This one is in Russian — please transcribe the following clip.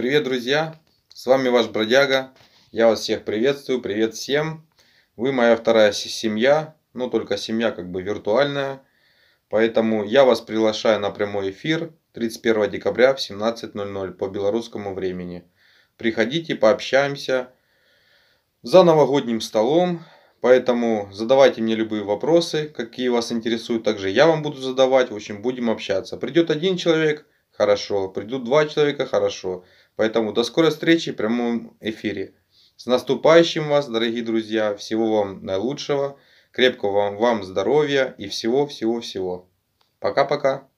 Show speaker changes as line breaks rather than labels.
Привет, друзья! С вами ваш бродяга. Я вас всех приветствую. Привет всем. Вы моя вторая семья. Ну, только семья как бы виртуальная. Поэтому я вас приглашаю на прямой эфир 31 декабря в 17.00 по белорусскому времени. Приходите, пообщаемся за новогодним столом. Поэтому задавайте мне любые вопросы, какие вас интересуют. Также я вам буду задавать. В общем, будем общаться. Придет один человек – Хорошо. Придут два человека? Хорошо. Поэтому до скорой встречи в прямом эфире. С наступающим вас, дорогие друзья. Всего вам наилучшего. Крепкого вам, вам здоровья и всего-всего-всего. Пока-пока.